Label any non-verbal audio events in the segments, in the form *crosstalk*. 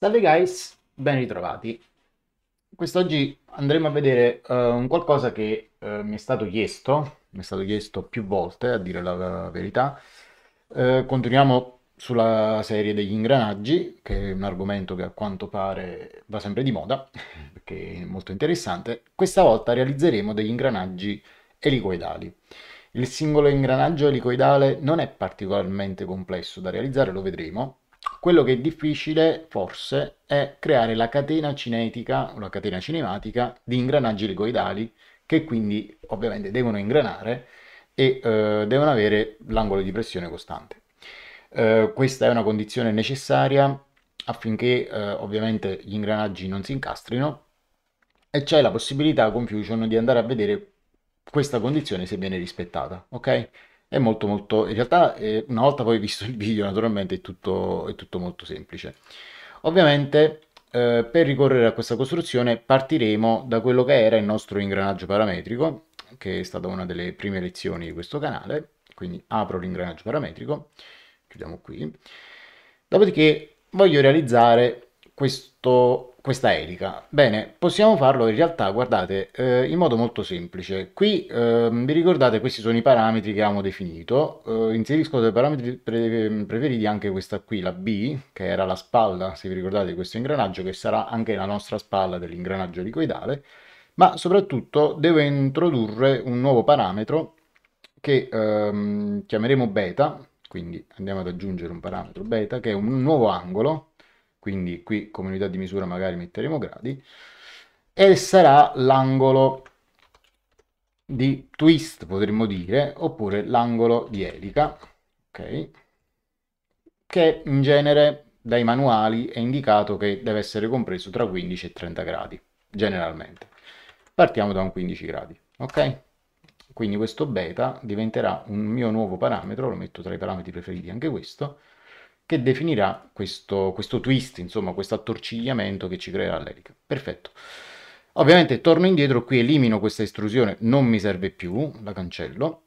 Salve guys, ben ritrovati. Quest'oggi andremo a vedere eh, un qualcosa che uh, mi è stato chiesto, mi è stato chiesto più volte, a dire la, la verità. Uh, continuiamo sulla serie degli ingranaggi, che è un argomento che a quanto pare va sempre di moda, *laughs* perché è molto interessante. Questa volta realizzeremo degli ingranaggi elicoidali. Il singolo ingranaggio elicoidale non è particolarmente complesso da realizzare, lo vedremo, quello che è difficile, forse, è creare la catena cinetica, o la catena cinematica di ingranaggi elicoidali che quindi ovviamente devono ingranare e eh, devono avere l'angolo di pressione costante. Eh, questa è una condizione necessaria affinché eh, ovviamente gli ingranaggi non si incastrino e c'è la possibilità con Fusion di andare a vedere questa condizione se viene rispettata, ok? è molto molto... in realtà eh, una volta poi *laughs* visto il video naturalmente è tutto, è tutto molto semplice. Ovviamente eh, per ricorrere a questa costruzione partiremo da quello che era il nostro ingranaggio parametrico, che è stata una delle prime lezioni di questo canale, quindi apro l'ingranaggio parametrico, chiudiamo qui. Dopodiché voglio realizzare questo questa elica? Bene, possiamo farlo in realtà, guardate, eh, in modo molto semplice. Qui eh, vi ricordate questi sono i parametri che abbiamo definito, eh, inserisco dei parametri pre preferiti anche questa qui, la B, che era la spalla, se vi ricordate, questo ingranaggio, che sarà anche la nostra spalla dell'ingranaggio elicoidale, ma soprattutto devo introdurre un nuovo parametro che ehm, chiameremo beta, quindi andiamo ad aggiungere un parametro beta, che è un nuovo angolo, quindi qui come unità di misura magari metteremo gradi, e sarà l'angolo di twist, potremmo dire, oppure l'angolo di elica, ok? Che in genere dai manuali è indicato che deve essere compreso tra 15 e 30 gradi, generalmente. Partiamo da un 15 gradi, ok? Quindi questo beta diventerà un mio nuovo parametro, lo metto tra i parametri preferiti anche questo, che definirà questo, questo twist, insomma questo attorcigliamento che ci creerà l'elica. Perfetto. Ovviamente torno indietro, qui elimino questa estrusione, non mi serve più, la cancello.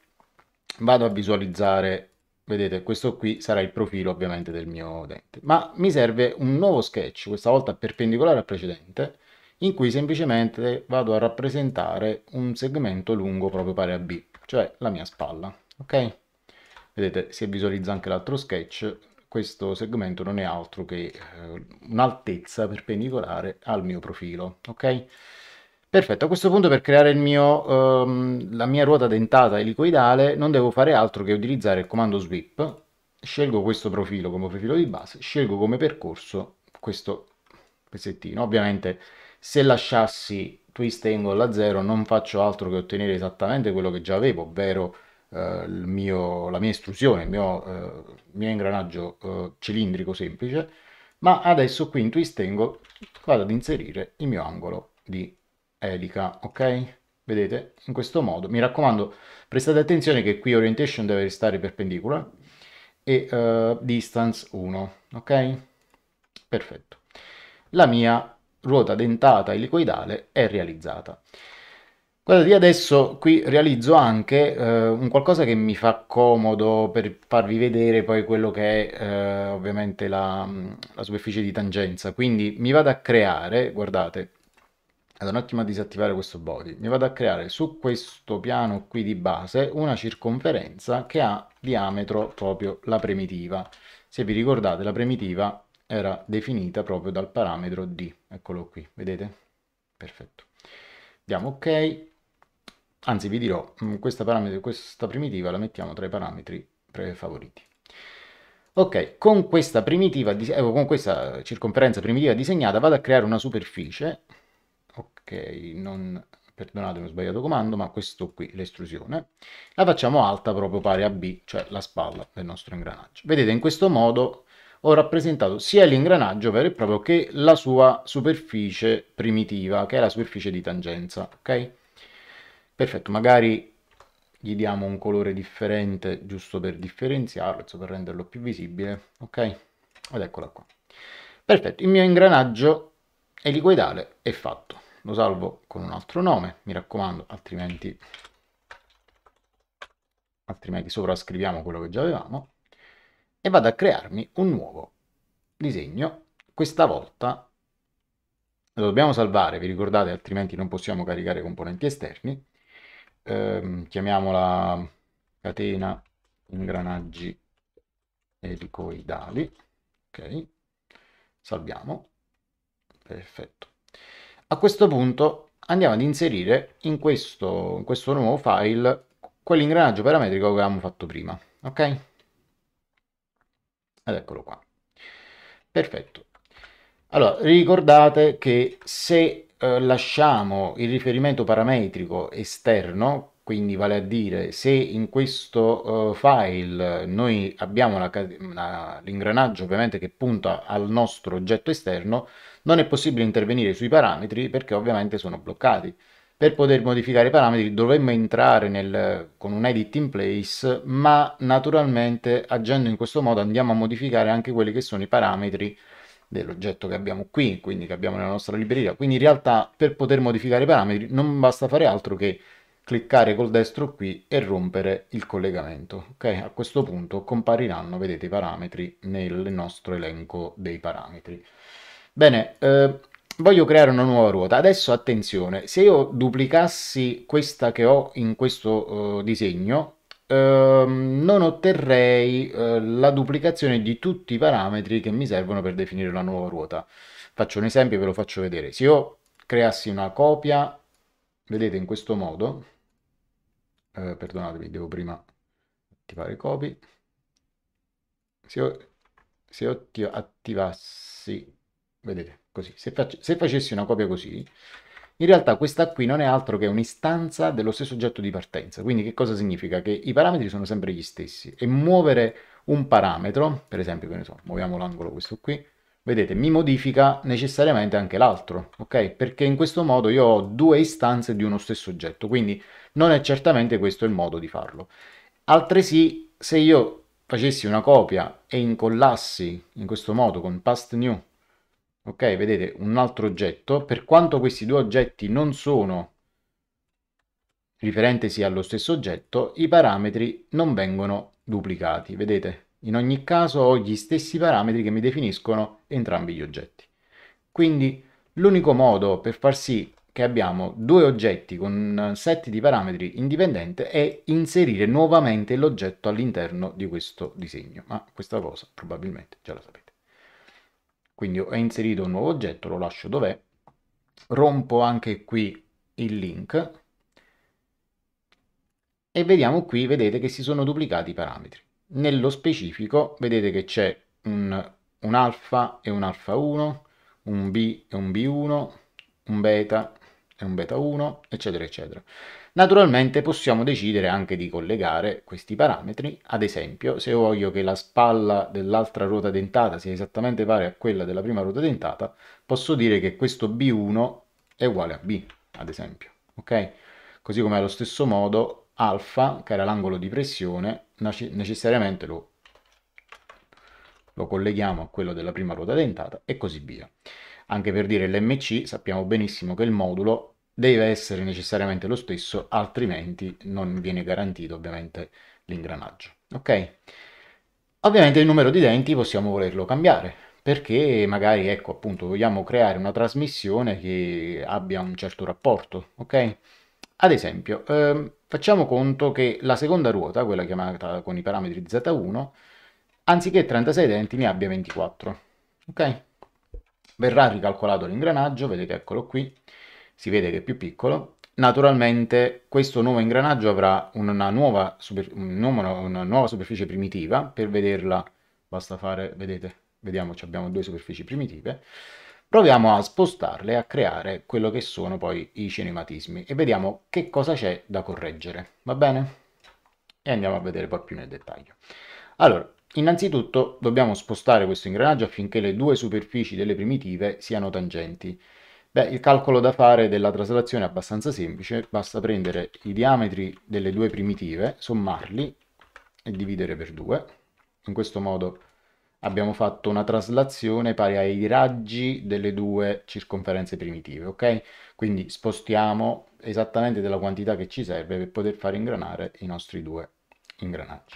Vado a visualizzare vedete questo qui sarà il profilo ovviamente del mio dente ma mi serve un nuovo sketch questa volta perpendicolare al precedente in cui semplicemente vado a rappresentare un segmento lungo proprio pari a B cioè la mia spalla ok vedete si visualizza anche l'altro sketch questo segmento non è altro che eh, un'altezza perpendicolare al mio profilo, ok? Perfetto, a questo punto per creare mio, ehm, la mia ruota dentata elicoidale non devo fare altro che utilizzare il comando sweep, scelgo questo profilo come profilo di base, scelgo come percorso questo pezzettino. Ovviamente se lasciassi twist angle a 0 non faccio altro che ottenere esattamente quello che già avevo, ovvero eh, mio, la mia estrusione, il mio, eh, mio ingranaggio eh, cilindrico semplice, ma adesso qui in twistengo vado ad inserire il mio angolo di elica, ok? Vedete? In questo modo. Mi raccomando, prestate attenzione che qui orientation deve restare perpendicola e eh, distance 1, ok? Perfetto. La mia ruota dentata elicoidale è realizzata. Guardate, io adesso qui realizzo anche eh, un qualcosa che mi fa comodo per farvi vedere poi quello che è eh, ovviamente la, mm, la superficie di tangenza. Quindi mi vado a creare, guardate, vado un attimo a disattivare questo body, mi vado a creare su questo piano qui di base una circonferenza che ha diametro proprio la primitiva. Se vi ricordate la primitiva era definita proprio dal parametro D, eccolo qui, vedete? Perfetto. Diamo ok, anzi vi dirò, mm, questa, questa primitiva la mettiamo tra i parametri prefavoriti. Ok, con questa, primitiva, eh, con questa circonferenza primitiva disegnata vado a creare una superficie, ok, non, perdonatemi ho sbagliato comando, ma questo qui, l'estrusione, la facciamo alta proprio pari a B, cioè la spalla del nostro ingranaggio. Vedete, in questo modo ho rappresentato sia l'ingranaggio vero e proprio che la sua superficie primitiva, che è la superficie di tangenza, ok? perfetto magari gli diamo un colore differente giusto per differenziarlo per renderlo più visibile ok ed eccola qua perfetto il mio ingranaggio elicoidale è fatto lo salvo con un altro nome mi raccomando altrimenti altrimenti sovrascriviamo quello che già avevamo e vado a crearmi un nuovo disegno questa volta lo dobbiamo salvare vi ricordate altrimenti non possiamo caricare componenti esterni ehm, chiamiamola catena ingranaggi elicoidali, ok, salviamo, perfetto. A questo punto andiamo ad inserire in questo, in questo nuovo file quell'ingranaggio parametrico che avevamo fatto prima, ok? Ed eccolo qua. Perfetto. Allora, ricordate che se eh, lasciamo il riferimento parametrico esterno, quindi vale a dire se in questo eh, file noi abbiamo l'ingranaggio ovviamente che punta al nostro oggetto esterno, non è possibile intervenire sui parametri perché ovviamente sono bloccati. Per poter modificare i parametri dovremmo entrare nel, con un edit in place, ma naturalmente agendo in questo modo andiamo a modificare anche quelli che sono i parametri dell'oggetto che abbiamo qui, quindi che abbiamo nella nostra libreria. Quindi in realtà per poter modificare i parametri non basta fare altro che cliccare col destro qui e rompere il collegamento. Ok, a questo punto compariranno, vedete, i parametri nel nostro elenco dei parametri. Bene, eh, voglio creare una nuova ruota. Adesso attenzione, se io duplicassi questa che ho in questo eh, disegno, ehm, non otterrei eh, la duplicazione di tutti i parametri che mi servono per definire la nuova ruota. Faccio un esempio e ve lo faccio vedere. Se io creassi una copia, vedete in questo modo, eh, perdonatemi, devo prima attivare copy, se io, se io attivassi, vedete, così, se, faccio, se facessi una copia così, in realtà questa qui non è altro che un'istanza dello stesso oggetto di partenza, quindi che cosa significa? Che i parametri sono sempre gli stessi e muovere un parametro, per esempio, che ne so, muoviamo l'angolo questo qui, vedete, mi modifica necessariamente anche l'altro, ok? Perché in questo modo io ho due istanze di uno stesso oggetto, quindi non è certamente questo il modo di farlo. Altresì, se io facessi una copia e incollassi in questo modo con past new ok vedete un altro oggetto per quanto questi due oggetti non sono riferentesi allo stesso oggetto i parametri non vengono duplicati vedete in ogni caso ho gli stessi parametri che mi definiscono entrambi gli oggetti quindi l'unico modo per far sì che abbiamo due oggetti con un set di parametri indipendente è inserire nuovamente l'oggetto all'interno di questo disegno ma questa cosa probabilmente già la sapete quindi ho inserito un nuovo oggetto, lo lascio dov'è, rompo anche qui il link e vediamo qui, vedete che si sono duplicati i parametri. Nello specifico vedete che c'è un, un alfa e un alfa 1, un B e un B1, un beta e un beta 1, eccetera, eccetera. Naturalmente possiamo decidere anche di collegare questi parametri, ad esempio se voglio che la spalla dell'altra ruota dentata sia esattamente pari a quella della prima ruota dentata, posso dire che questo B1 è uguale a B, ad esempio, ok? Così come allo stesso modo alfa, che era l'angolo di pressione, necessariamente lo lo colleghiamo a quello della prima ruota dentata e così via. Anche per dire l'MC sappiamo benissimo che il modulo deve essere necessariamente lo stesso, altrimenti non viene garantito ovviamente l'ingranaggio. Ok? Ovviamente il numero di denti possiamo volerlo cambiare, perché magari, ecco, appunto, vogliamo creare una trasmissione che abbia un certo rapporto, ok? Ad esempio, ehm, facciamo conto che la seconda ruota, quella chiamata con i parametri Z1, anziché 36 denti ne abbia 24, ok? Verrà ricalcolato l'ingranaggio, vedete eccolo qui, si vede che è più piccolo, naturalmente questo nuovo ingranaggio avrà una nuova, super, una nuova superficie primitiva, per vederla basta fare, vedete, vediamo, abbiamo due superfici primitive, proviamo a spostarle, a creare quello che sono poi i cinematismi e vediamo che cosa c'è da correggere, va bene? E andiamo a vedere poi più nel dettaglio. Allora, innanzitutto dobbiamo spostare questo ingranaggio affinché le due superfici delle primitive siano tangenti. Beh, il calcolo da fare della traslazione è abbastanza semplice, basta prendere i diametri delle due primitive, sommarli e dividere per 2. In questo modo abbiamo fatto una traslazione pari ai raggi delle due circonferenze primitive, ok? Quindi spostiamo esattamente della quantità che ci serve per poter far ingranare i nostri due ingranaggi.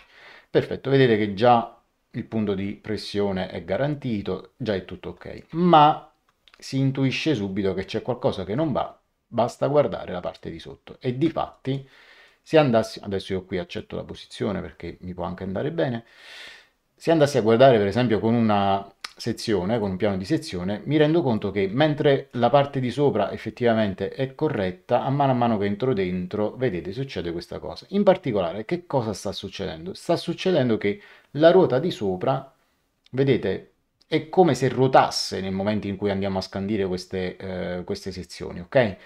Perfetto, vedete che già il punto di pressione è garantito, già è tutto ok, ma si intuisce subito che c'è qualcosa che non va, basta guardare la parte di sotto. E di fatti, se andassi, adesso io qui accetto la posizione perché mi può anche andare bene, se andassi a guardare per esempio con una sezione, con un piano di sezione, mi rendo conto che mentre la parte di sopra effettivamente è corretta, a mano a mano che entro dentro, vedete, succede questa cosa. In particolare, che cosa sta succedendo? Sta succedendo che la ruota di sopra, vedete, è come se ruotasse nel momento in cui andiamo a scandire queste, eh, queste sezioni, ok?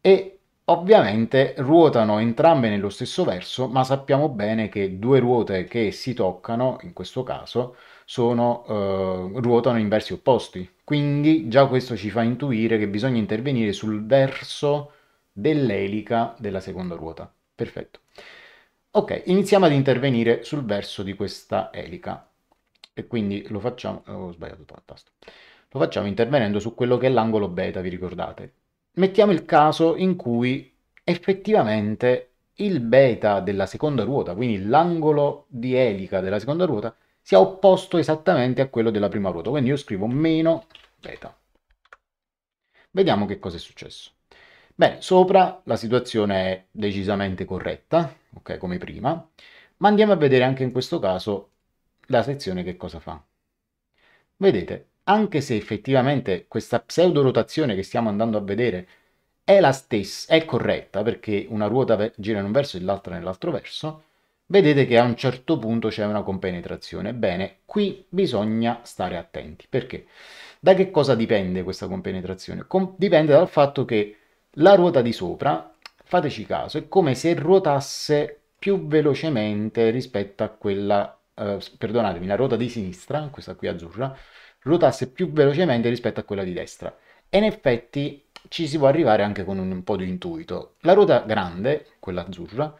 E ovviamente ruotano entrambe nello stesso verso, ma sappiamo bene che due ruote che si toccano, in questo caso, sono, eh, ruotano in versi opposti. Quindi già questo ci fa intuire che bisogna intervenire sul verso dell'elica della seconda ruota. Perfetto. Ok, iniziamo ad intervenire sul verso di questa elica e quindi lo facciamo, eh, ho sbagliato il tasto, lo facciamo intervenendo su quello che è l'angolo beta, vi ricordate? Mettiamo il caso in cui effettivamente il beta della seconda ruota, quindi l'angolo di elica della seconda ruota, sia opposto esattamente a quello della prima ruota, quindi io scrivo meno beta. Vediamo che cosa è successo. Bene, sopra la situazione è decisamente corretta, ok, come prima, ma andiamo a vedere anche in questo caso la sezione che cosa fa. Vedete, anche se effettivamente questa pseudo rotazione che stiamo andando a vedere è la stessa, è corretta perché una ruota gira in un verso e l'altra nell'altro verso, vedete che a un certo punto c'è una compenetrazione. Bene, qui bisogna stare attenti. Perché? Da che cosa dipende questa compenetrazione? Com dipende dal fatto che la ruota di sopra, fateci caso, è come se ruotasse più velocemente rispetto a quella eh, perdonatemi, la ruota di sinistra, questa qui azzurra, ruotasse più velocemente rispetto a quella di destra. E in effetti ci si può arrivare anche con un, un po' di intuito. La ruota grande, quella azzurra,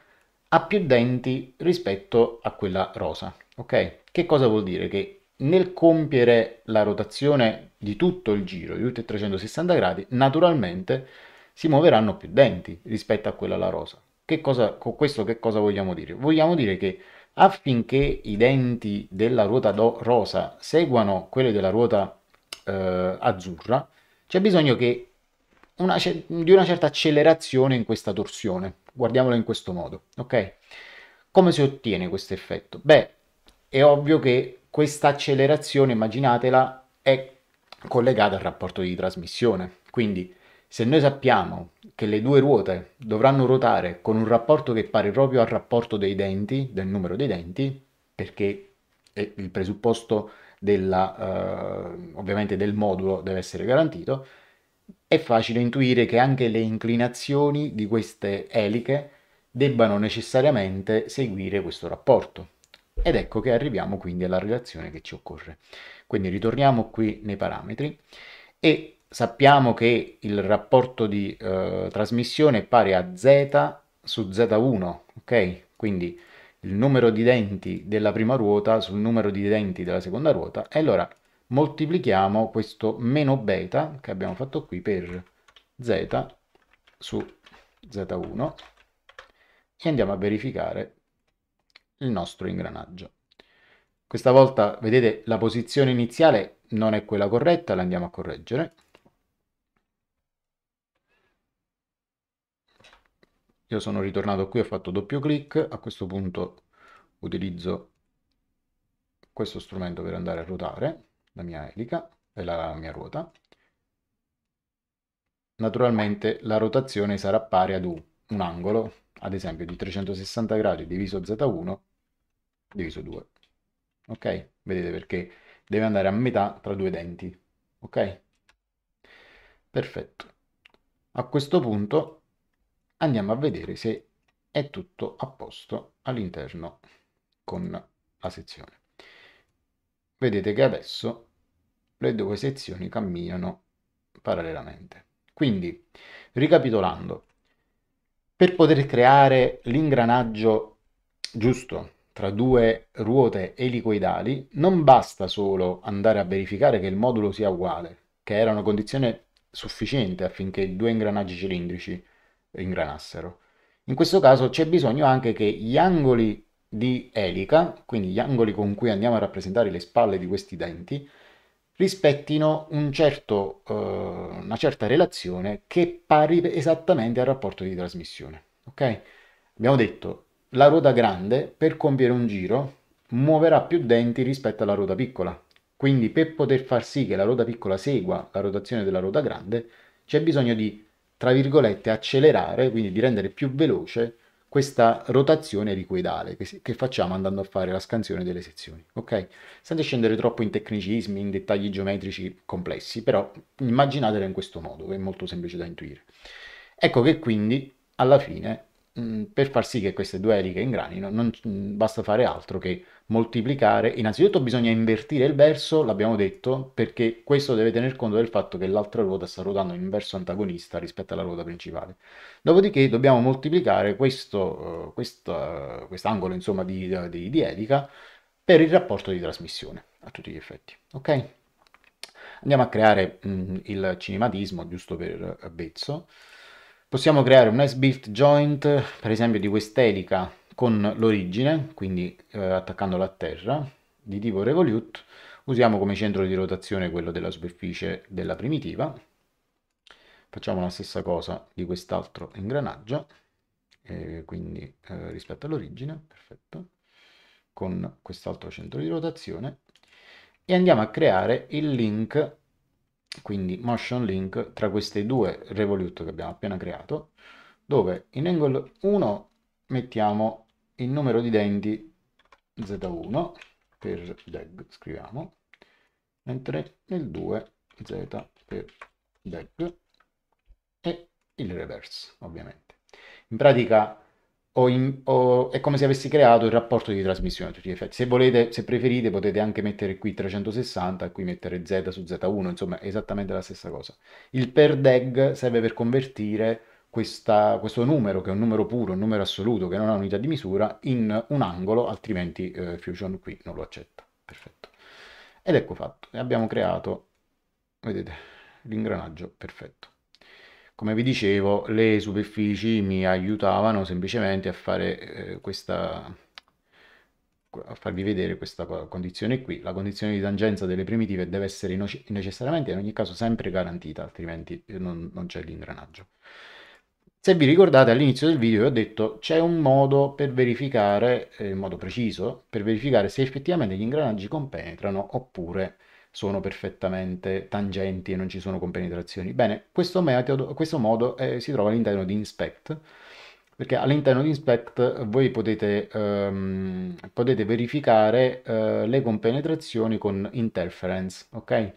ha più denti rispetto a quella rosa, ok? Che cosa vuol dire? Che nel compiere la rotazione di tutto il giro, di tutti i 360 gradi, naturalmente si muoveranno più denti rispetto a quella alla rosa. Che cosa, con questo che cosa vogliamo dire? Vogliamo dire che affinché i denti della ruota rosa seguano quelli della ruota eh, azzurra, c'è bisogno una, di una certa accelerazione in questa torsione. Guardiamola in questo modo, ok? Come si ottiene questo effetto? Beh, è ovvio che questa accelerazione, immaginatela, è collegata al rapporto di trasmissione. Quindi se noi sappiamo che le due ruote dovranno ruotare con un rapporto che pare proprio al rapporto dei denti, del numero dei denti, perché il presupposto della, eh, ovviamente del modulo deve essere garantito, è facile intuire che anche le inclinazioni di queste eliche debbano necessariamente seguire questo rapporto. Ed ecco che arriviamo quindi alla relazione che ci occorre. Quindi ritorniamo qui nei parametri e sappiamo che il rapporto di eh, trasmissione è pari a z su z1, ok? Quindi il numero di denti della prima ruota sul numero di denti della seconda ruota e allora moltiplichiamo questo meno beta che abbiamo fatto qui per z su z1 e andiamo a verificare il nostro ingranaggio. Questa volta, vedete, la posizione iniziale non è quella corretta, la andiamo a correggere. Io sono ritornato qui, ho fatto doppio clic, a questo punto utilizzo questo strumento per andare a ruotare la mia elica e la mia ruota. Naturalmente la rotazione sarà pari ad un angolo, ad esempio di 360 gradi diviso Z1 diviso 2. Ok? Vedete perché deve andare a metà tra due denti. Ok? Perfetto. A questo punto andiamo a vedere se è tutto a posto all'interno con la sezione. Vedete che adesso le due sezioni camminano parallelamente. Quindi, ricapitolando, per poter creare l'ingranaggio giusto tra due ruote elicoidali, non basta solo andare a verificare che il modulo sia uguale, che era una condizione sufficiente affinché i due ingranaggi cilindrici ingranassero. In questo caso c'è bisogno anche che gli angoli di elica, quindi gli angoli con cui andiamo a rappresentare le spalle di questi denti, rispettino un certo, eh, una certa relazione che è pari esattamente al rapporto di trasmissione. Okay? Abbiamo detto, che la ruota grande per compiere un giro muoverà più denti rispetto alla ruota piccola. Quindi per poter far sì che la ruota piccola segua la rotazione della ruota grande, c'è bisogno di tra virgolette, accelerare, quindi di rendere più veloce questa rotazione elicoidale che, che, facciamo andando a fare la scansione delle sezioni, ok? Senza scendere troppo in tecnicismi, in dettagli geometrici complessi, però immaginatela in questo modo, che è molto semplice da intuire. Ecco che quindi alla fine Mm, per far sì che queste due eliche ingranino non mm, basta fare altro che moltiplicare. Innanzitutto bisogna invertire il verso, l'abbiamo detto, perché questo deve tener conto del fatto che l'altra ruota sta ruotando in verso antagonista rispetto alla ruota principale. Dopodiché dobbiamo moltiplicare questo, uh, quest'angolo insomma, di, di, di elica per il rapporto di trasmissione, a tutti gli effetti. Ok? Andiamo a creare mh, mm, il cinematismo, giusto per eh, Bezzo. Possiamo creare un nice built joint, per esempio di quest'elica con l'origine, quindi eh, attaccandola a terra, di tipo revolute, usiamo come centro di rotazione quello della superficie della primitiva, facciamo la stessa cosa di quest'altro ingranaggio, eh, quindi eh, rispetto all'origine, perfetto, con quest'altro centro di rotazione, e andiamo a creare il link quindi motion link tra queste due revolute che abbiamo appena creato dove in angle 1 mettiamo il numero di denti z1 per deg scriviamo mentre nel 2 z per deg e il reverse ovviamente in pratica o in, o, è come se avessi creato il rapporto di trasmissione a tutti gli effetti. Se volete, se preferite, potete anche mettere qui 360 e qui mettere Z su Z1, insomma, è esattamente la stessa cosa. Il per DEG serve per convertire questa, questo numero, che è un numero puro, un numero assoluto, che non ha unità di misura, in un angolo, altrimenti eh, Fusion qui non lo accetta. Perfetto. Ed ecco fatto, abbiamo creato, vedete, l'ingranaggio perfetto come vi dicevo le superfici mi aiutavano semplicemente a fare eh, questa a farvi vedere questa condizione qui la condizione di tangenza delle primitive deve essere necessariamente in ogni caso sempre garantita altrimenti non, non c'è l'ingranaggio se vi ricordate all'inizio del video vi ho detto c'è un modo per verificare eh, in modo preciso per verificare se effettivamente gli ingranaggi compenetrano oppure sono perfettamente tangenti e non ci sono compenetrazioni. Bene, questo, metodo, questo modo eh, si trova all'interno di Inspect, perché all'interno di Inspect voi potete, ehm, potete verificare eh, le compenetrazioni con interference, ok?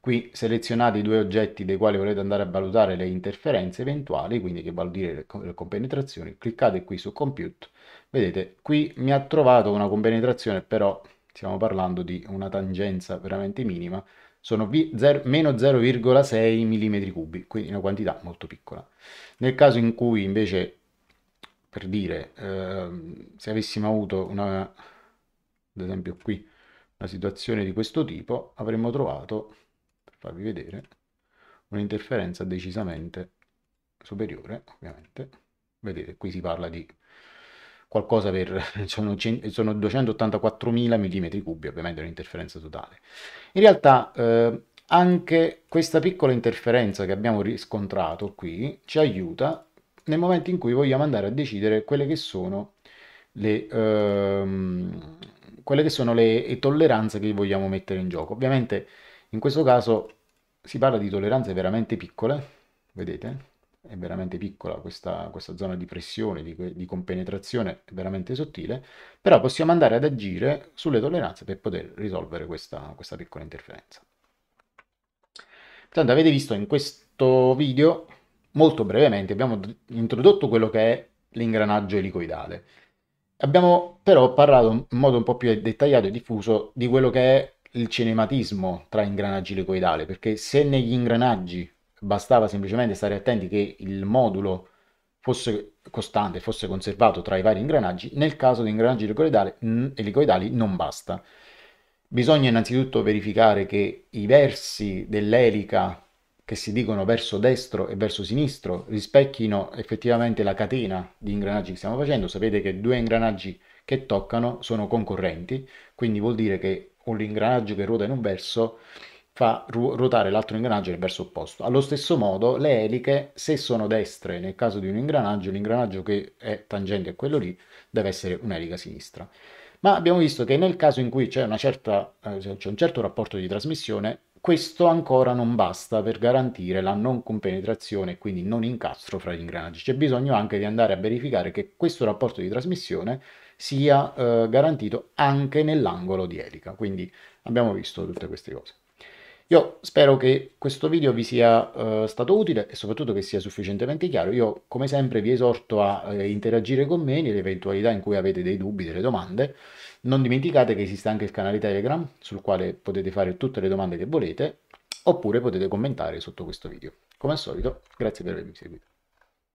Qui selezionate i due oggetti dei quali volete andare a valutare le interferenze eventuali, quindi che vuol dire le compenetrazioni, cliccate qui su Compute, vedete qui mi ha trovato una compenetrazione però stiamo parlando di una tangenza veramente minima, sono meno 0,6 mm cubi, quindi una quantità molto piccola. Nel caso in cui invece, per dire, eh, se avessimo avuto una, ad esempio qui, una situazione di questo tipo, avremmo trovato, per farvi vedere, un'interferenza decisamente superiore, ovviamente. Vedete, qui si parla di qualcosa per, *laughs* sono, sono 284.000 mm cubi, ovviamente è un'interferenza totale. In realtà eh, anche questa piccola interferenza che abbiamo riscontrato qui ci aiuta nel momento in cui vogliamo andare a decidere quelle che sono le, ehm, quelle che sono le, le tolleranze che vogliamo mettere in gioco. Ovviamente in questo caso si parla di tolleranze veramente piccole, vedete? è veramente piccola questa, questa zona di pressione, di, di compenetrazione è veramente sottile, però possiamo andare ad agire sulle tolleranze per poter risolvere questa, questa piccola interferenza. Intanto avete visto in questo video, molto brevemente, abbiamo introdotto quello che è l'ingranaggio elicoidale. Abbiamo però parlato in modo un po' più dettagliato e diffuso di quello che è il cinematismo tra ingranaggi elicoidali, perché se negli ingranaggi bastava semplicemente stare attenti che il modulo fosse costante, fosse conservato tra i vari ingranaggi, nel caso di ingranaggi elicoidali non basta. Bisogna innanzitutto verificare che i versi dell'elica che si dicono verso destro e verso sinistro rispecchino effettivamente la catena di ingranaggi che stiamo facendo. Sapete che due ingranaggi che toccano sono concorrenti, quindi vuol dire che un ingranaggio che ruota in un verso fa ru- ruotare l'altro ingranaggio nel verso opposto. Allo stesso modo le eliche, se sono destre nel caso di un ingranaggio, l'ingranaggio che è tangente a quello lì deve essere un'elica sinistra. Ma abbiamo visto che nel caso in cui c'è, certa, eh, c'è un certo rapporto di trasmissione, questo ancora non basta per garantire la non compenetrazione quindi non incastro fra gli ingranaggi. C'è bisogno anche di andare a verificare che questo rapporto di trasmissione sia eh, garantito anche nell'angolo di elica. Quindi abbiamo visto tutte queste cose. Io spero che questo video vi sia eh, stato utile e soprattutto che sia sufficientemente chiaro. Io come sempre vi esorto a eh, interagire con me nell'eventualità in cui avete dei dubbi, delle domande. Non dimenticate che esiste anche il canale Telegram sul quale potete fare tutte le domande che volete oppure potete commentare sotto questo video. Come al solito, grazie per avermi seguito.